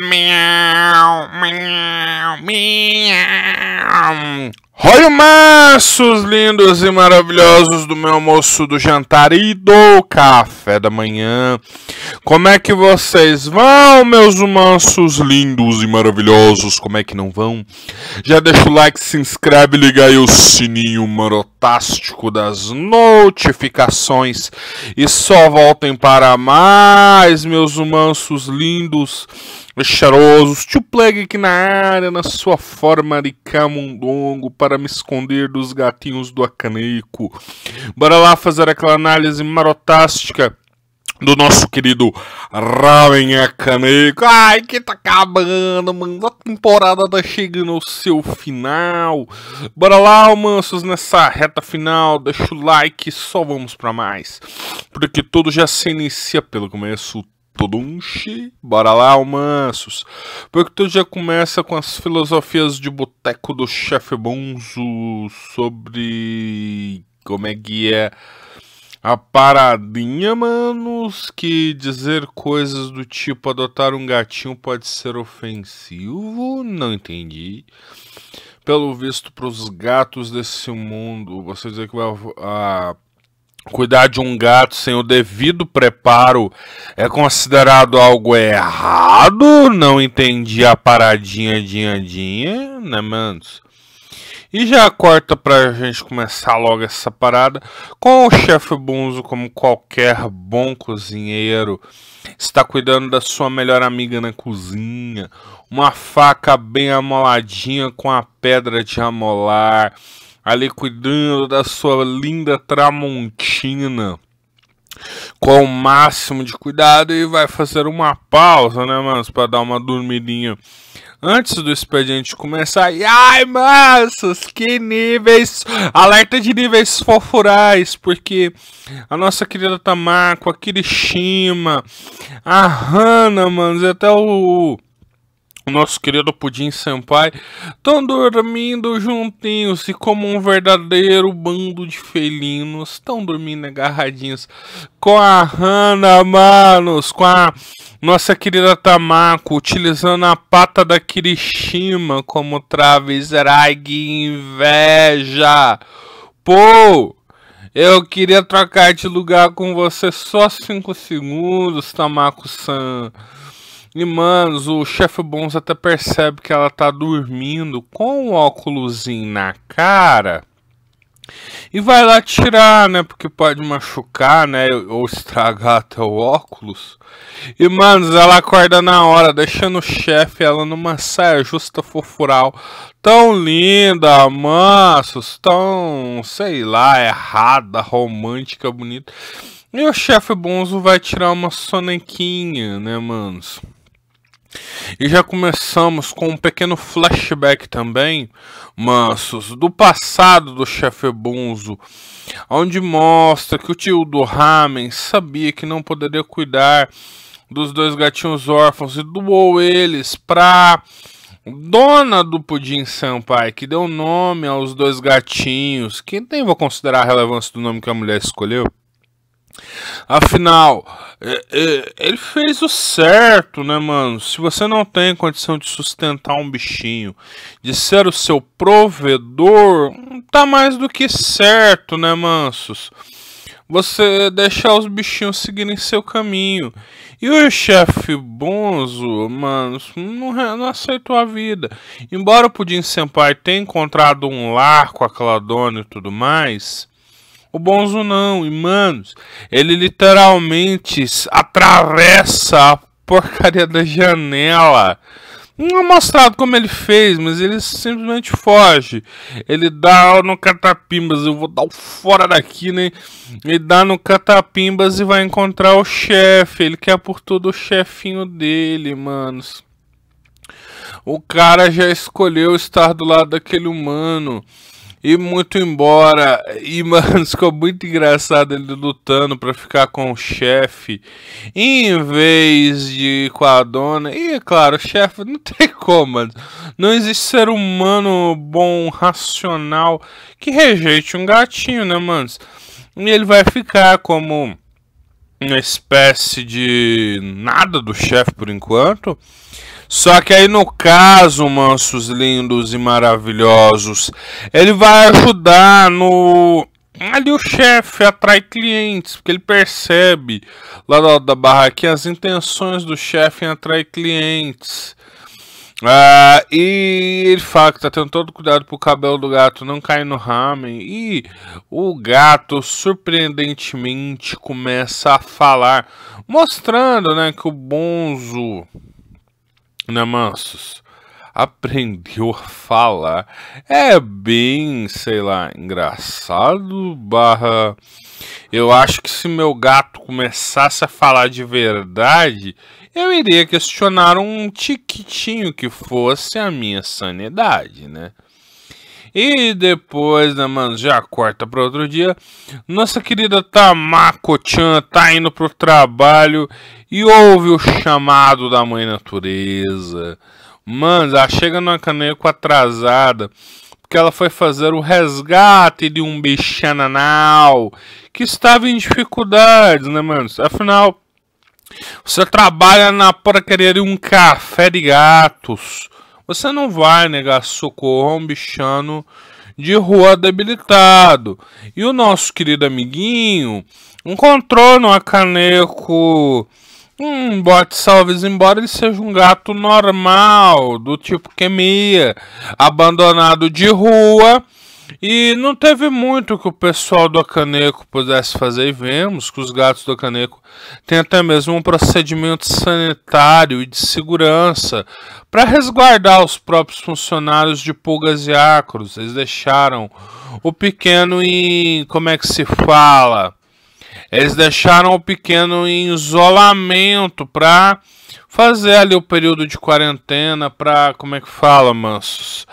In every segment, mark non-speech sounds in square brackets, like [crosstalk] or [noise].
Miau, miau, miau. Olha maços lindos e maravilhosos do meu almoço, do jantar e do café da manhã. Como é que vocês vão, meus mansos lindos e maravilhosos? Como é que não vão? Já deixa o like, se inscreve, liga aí o sininho maroto fantástico das notificações. E só voltem para mais, meus mansos lindos e cheirosos. Tio Plague aqui na área, na sua forma de camundongo, para me esconder dos gatinhos do acaneico. Bora lá fazer aquela análise marotástica do nosso querido Raven Caneco, Ai, que tá acabando, mano. A temporada tá chegando ao seu final. Bora lá, mansos, nessa reta final. Deixa o like e só vamos pra mais. Porque tudo já se inicia pelo começo. Todo um bora lá, mansos. Porque todo já começa com as filosofias de boteco do chefe Bonzo sobre como é que é a paradinha, manos, que dizer coisas do tipo adotar um gatinho pode ser ofensivo, não entendi. Pelo visto, para os gatos desse mundo, você dizer que vai cuidar de um gato sem o devido preparo é considerado algo errado, não entendi a paradinha, dinhadinha, né, manos? E já corta pra gente começar logo essa parada com o chefe Bunzo, como qualquer bom cozinheiro, está cuidando da sua melhor amiga na cozinha, uma faca bem amoladinha com a pedra de amolar, ali cuidando da sua linda tramontina com o máximo de cuidado e vai fazer uma pausa, né, mano, para dar uma dormidinha antes do expediente começar. E, ai, massas, que níveis! Alerta de níveis fofurais, porque a nossa querida Tamako, a Kirishima, a Hana, mano, e até o nosso querido Pudim Senpai, estão dormindo juntinhos e como um verdadeiro bando de felinos, estão dormindo agarradinhos com a Hana Manos, com a nossa querida Tamako, utilizando a pata da Kirishima como traves, inveja. Pô! Eu queria trocar de lugar com você só 5 segundos, Tamako-san. E, mano o chefe Bons até percebe que ela tá dormindo com o um óculosinho na cara. E vai lá tirar, né? Porque pode machucar, né? Ou estragar até o óculos. E, mano, ela acorda na hora, deixando o chefe ela numa saia justa fofural. Tão linda, mansos, tão, sei lá, errada, romântica, bonita. E o chefe Bonzo vai tirar uma sonequinha, né, manos? E já começamos com um pequeno flashback também, mansos, do passado do chefe Bunzo, onde mostra que o tio do Ramen sabia que não poderia cuidar dos dois gatinhos órfãos e doou eles para dona do Pudim Sampaio, que deu nome aos dois gatinhos, que nem vou considerar a relevância do nome que a mulher escolheu. Afinal, é, é, ele fez o certo, né, mano? Se você não tem condição de sustentar um bichinho, de ser o seu provedor, tá mais do que certo, né, mansos? Você deixar os bichinhos seguirem seu caminho. E o chefe bonzo, mano, não, não aceitou a vida. Embora o Pudim Senpai tenha encontrado um lar com aquela dona e tudo mais o Bonzo não, e manos, ele literalmente atravessa a porcaria da janela. Não é mostrado como ele fez, mas ele simplesmente foge. Ele dá no Catapimbas, eu vou dar o fora daqui, né? Ele dá no Catapimbas e vai encontrar o chefe. Ele quer por tudo o chefinho dele, manos. O cara já escolheu estar do lado daquele humano. E muito embora. E, mano, [laughs] ficou muito engraçado ele lutando para ficar com o chefe. Em vez de com a dona. E é claro, o chefe não tem [laughs] como, mano. Não existe ser humano bom, racional, que rejeite um gatinho, né, mano? E ele vai ficar como uma espécie de nada do chefe por enquanto. Só que aí no caso, mansos lindos e maravilhosos, ele vai ajudar no ali o chefe atrai clientes, porque ele percebe lá da, da barraquinha as intenções do chefe em atrair clientes. Ah, e ele fala que tá tendo todo cuidado pro cabelo do gato não cair no ramen. E o gato surpreendentemente começa a falar, mostrando né, que o bonzo mansos? aprendeu a falar é bem, sei lá, engraçado, barra... Eu acho que se meu gato começasse a falar de verdade, eu iria questionar um tiquitinho que fosse a minha sanidade, né? E depois, né, mano, já corta para outro dia. Nossa querida Tamako-chan tá indo pro trabalho e ouve o chamado da mãe natureza. Mano, ela chega numa caneco atrasada porque ela foi fazer o resgate de um bichananal que estava em dificuldades, né, mano? Afinal, você trabalha na porcaria de um café de gatos você não vai negar socorro a um bichano de rua debilitado. E o nosso querido amiguinho encontrou no Acaneco um bote salves, embora ele seja um gato normal, do tipo que meia, abandonado de rua e não teve muito que o pessoal do Acaneco pudesse fazer, e vemos que os gatos do Acaneco têm até mesmo um procedimento sanitário e de segurança para resguardar os próprios funcionários de pulgas e ácaros. Eles deixaram o pequeno em. como é que se fala? Eles deixaram o pequeno em isolamento para fazer ali o período de quarentena para como é que fala, mansos?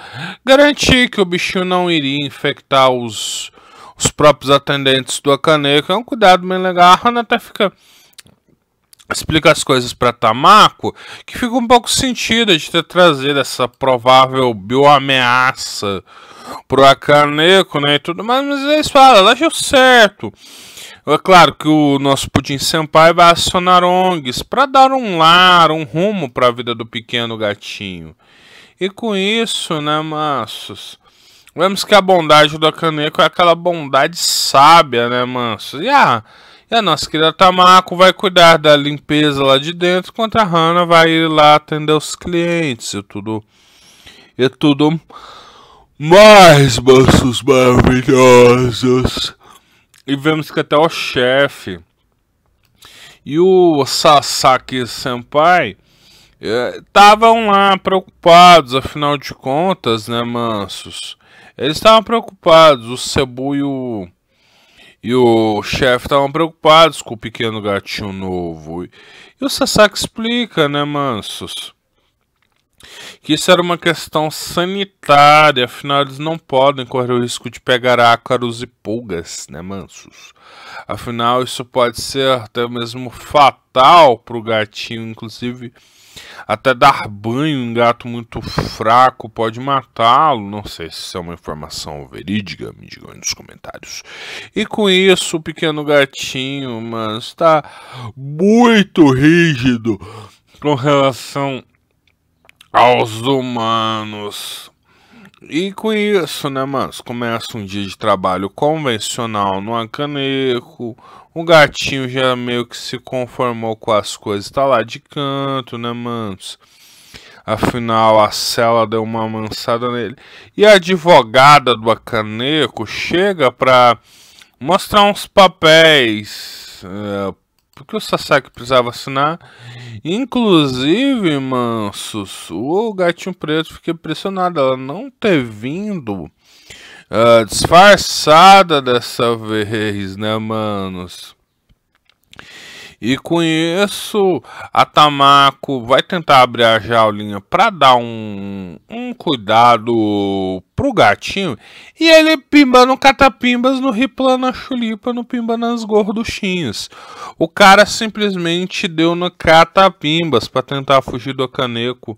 Garantir que o bichinho não iria infectar os, os próprios atendentes do Acaneco. É um cuidado bem legal. A Hannah até fica explica as coisas para Tamako, que fica um pouco sentido de ter trazido essa provável bioameaça pro Acaneco, né, e tudo mais, mas eles falam, ela deu certo. É claro que o nosso Pudim Senpai vai acionar ONGs para dar um lar, um rumo para a vida do pequeno gatinho. E com isso, né, Mansos? Vemos que a bondade do Kaneko é aquela bondade sábia, né, Mansos? E a, e a nossa querida Tamako vai cuidar da limpeza lá de dentro, enquanto a Hana vai ir lá atender os clientes e tudo. E tudo mais, Mansos maravilhosos. E vemos que até o chefe e o Sasaki Senpai estavam é, lá preocupados, afinal de contas, né, mansos? Eles estavam preocupados, o Cebu e o, e o chefe estavam preocupados com o pequeno gatinho novo. E o Sasaki explica, né, mansos? que isso era uma questão sanitária, afinal eles não podem correr o risco de pegar ácaros e pulgas, né, mansos? Afinal, isso pode ser até mesmo fatal para o gatinho, inclusive até dar banho em gato muito fraco pode matá-lo. Não sei se isso é uma informação verídica, me digam aí nos comentários. E com isso, o pequeno gatinho, mano, está muito rígido com relação aos humanos. E com isso, né, mas começa um dia de trabalho convencional no Acaneco. O gatinho já meio que se conformou com as coisas, tá lá de canto, né, manos? Afinal, a cela deu uma amansada nele. E a advogada do Acaneco chega pra mostrar uns papéis é, porque o Sasaki precisava assinar. Inclusive, Mansos, o gatinho preto, fiquei impressionado. Ela não ter vindo uh, disfarçada dessa vez, né, manos? E com isso, a Tamako vai tentar abrir a jaulinha para dar um, cuidado pro gatinho e ele pimbando catapimbas no riplo na chulipa no pimba nas gorduchinhas. O cara simplesmente deu no catapimbas para tentar fugir do caneco.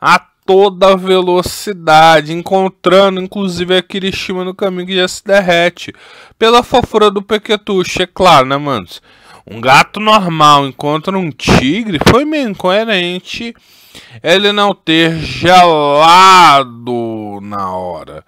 A toda velocidade, encontrando inclusive a Kirishima no caminho que já se derrete. Pela fofura do Pequetuche, é claro, né, manos? Um gato normal encontra um tigre foi meio incoerente ele não ter gelado na hora.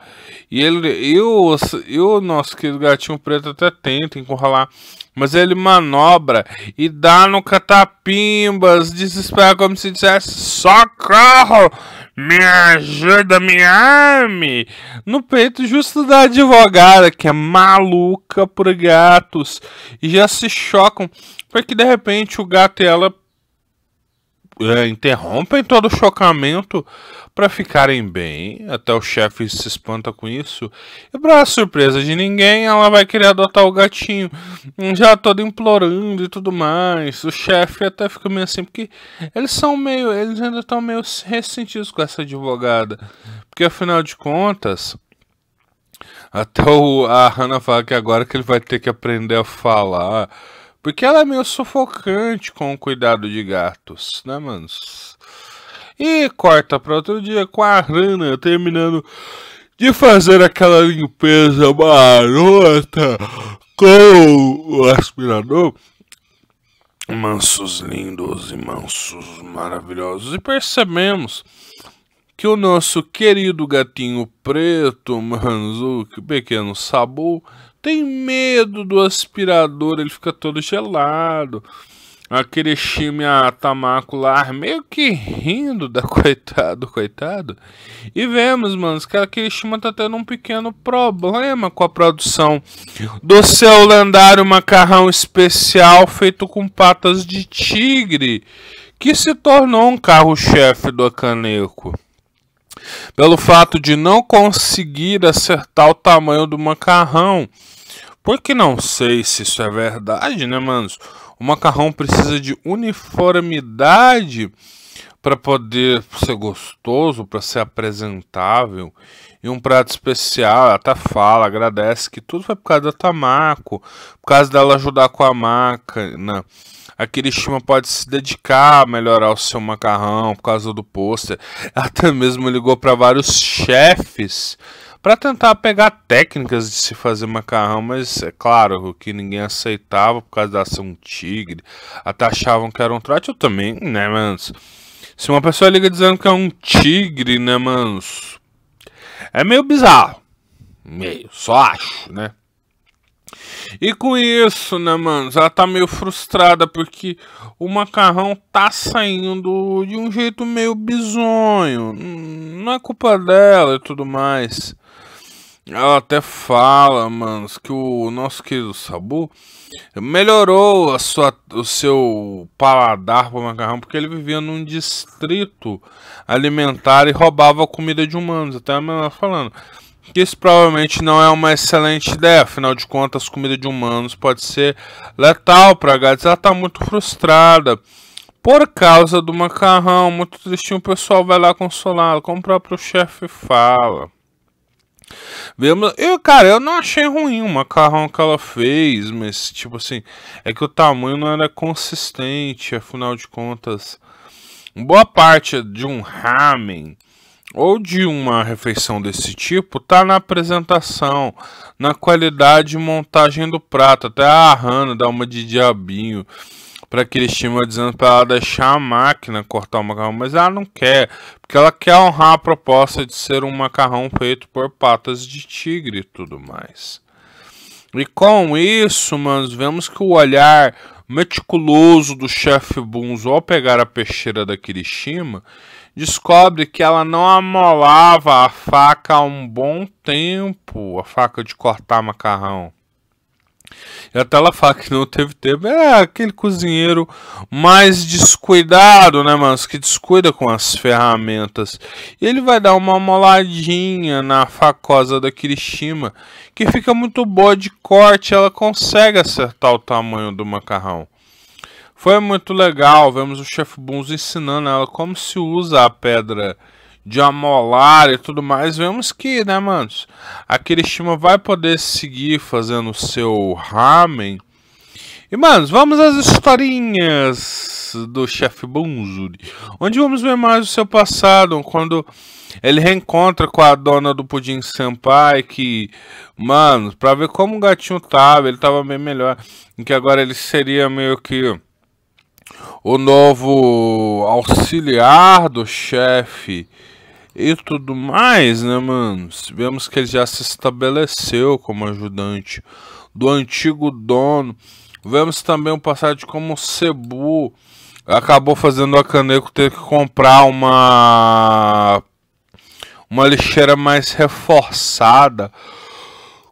E ele e o, e o nosso querido gatinho preto até tenta encurralar, mas ele manobra e dá no catapimbas, desespera como se dissesse: socorro, me ajuda, me ame! No peito justo da advogada, que é maluca por gatos, e já se chocam, porque de repente o gato e ela é, interrompem todo o chocamento para ficarem bem. Até o chefe se espanta com isso. E para surpresa de ninguém, ela vai querer adotar o gatinho. Já todo implorando e tudo mais. O chefe até fica meio assim, porque eles são meio. Eles ainda estão meio ressentidos com essa advogada. Porque afinal de contas. Até o, a Hannah fala que agora que ele vai ter que aprender a falar porque ela é meio sufocante com o cuidado de gatos, né, manos? E corta para outro dia com a Rana terminando de fazer aquela limpeza marota com o aspirador. Mansos lindos e mansos maravilhosos. E percebemos que o nosso querido gatinho preto, manos, pequeno Sabu, tem medo do aspirador, ele fica todo gelado. Aquele time tamacular meio que rindo da [laughs] coitado, coitado. E vemos, mano, que aquele time tá tendo um pequeno problema com a produção do seu lendário macarrão especial feito com patas de tigre, que se tornou um carro-chefe do Acaneco pelo fato de não conseguir acertar o tamanho do macarrão. Porque não sei se isso é verdade, né, manos? O macarrão precisa de uniformidade para poder ser gostoso, para ser apresentável. E um prato especial, até fala, agradece que tudo foi por causa da Tamako, por causa dela ajudar com a máquina. A Kirishima pode se dedicar a melhorar o seu macarrão por causa do pôster. Até mesmo ligou para vários chefes para tentar pegar técnicas de se fazer macarrão, mas é claro que ninguém aceitava por causa da ação tigre, até achavam que era um trote, eu também, né, manos? Se uma pessoa liga dizendo que é um tigre, né, manos? É meio bizarro. Meio, só acho, né? E com isso, né, manos, ela tá meio frustrada porque o macarrão tá saindo de um jeito meio bizonho. Hum, não é culpa dela e tudo mais. Ela até fala, mano, que o nosso querido Sabu melhorou a sua, o seu paladar para macarrão porque ele vivia num distrito alimentar e roubava a comida de humanos. Até a menina falando que isso provavelmente não é uma excelente ideia, afinal de contas, comida de humanos pode ser letal para gatos. Ela está muito frustrada por causa do macarrão, muito tristinho. O pessoal vai lá consolá-la, como o próprio chefe fala. Vemos, eu, cara, eu não achei ruim o macarrão que ela fez, mas tipo assim, é que o tamanho não era consistente, afinal de contas, boa parte de um ramen ou de uma refeição desse tipo tá na apresentação, na qualidade e montagem do prato, até a Hannah dá uma de diabinho para aquele estímulo dizendo para ela deixar a máquina cortar o macarrão, mas ela não quer, porque ela quer honrar a proposta de ser um macarrão feito por patas de tigre e tudo mais. E com isso, nós vemos que o olhar meticuloso do chefe Bunzo ao pegar a peixeira da Kirishima, descobre que ela não amolava a faca há um bom tempo, a faca de cortar macarrão. E até ela fala que não teve tempo. É aquele cozinheiro mais descuidado, né, mano? Que descuida com as ferramentas. E ele vai dar uma moladinha na facosa da Kirishima, que fica muito boa de corte. Ela consegue acertar o tamanho do macarrão. Foi muito legal. Vemos o chefe Buns ensinando ela como se usa a pedra de amolar e tudo mais, vemos que, né, manos, aquele Shima vai poder seguir fazendo o seu ramen. E, manos, vamos às historinhas do chefe Bunzuri, onde vamos ver mais o seu passado, quando ele reencontra com a dona do Pudim Senpai, que, mano, pra ver como o gatinho tava, ele tava bem melhor, em que agora ele seria meio que o novo auxiliar do chefe e tudo mais, né, mano? Vemos que ele já se estabeleceu como ajudante do antigo dono. Vemos também o passado como Cebu acabou fazendo a Caneco ter que comprar uma uma lixeira mais reforçada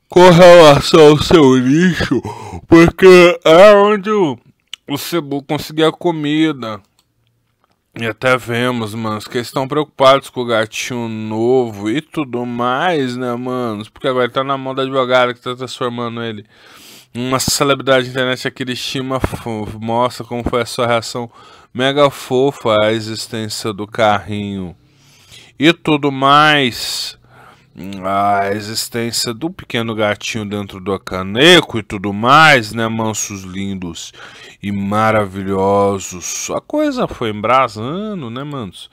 com relação ao seu lixo, porque é onde o Cebu conseguia comida. E até vemos, manos, que eles estão preocupados com o gatinho novo e tudo mais, né, manos? Porque agora tá na mão da advogada que tá transformando ele. Uma celebridade da internet aquele de Shima mostra como foi a sua reação mega fofa à existência do carrinho. E tudo mais a existência do pequeno gatinho dentro do caneco e tudo mais, né, mansos lindos e maravilhosos. A coisa foi embrasando, né, manos?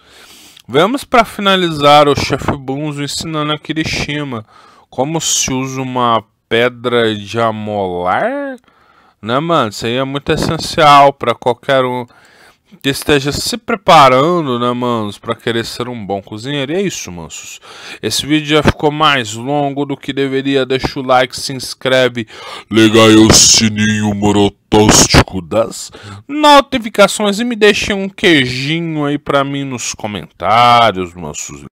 Vamos para finalizar o chefe Bunzo ensinando a Kirishima como se usa uma pedra de amolar, né, mano? Isso aí é muito essencial para qualquer um esteja se preparando, né, manos, para querer ser um bom cozinheiro. E é isso, mansos. Esse vídeo já ficou mais longo do que deveria. Deixa o like, se inscreve, liga aí o sininho morotóstico das notificações e me deixa um queijinho aí para mim nos comentários, mansos.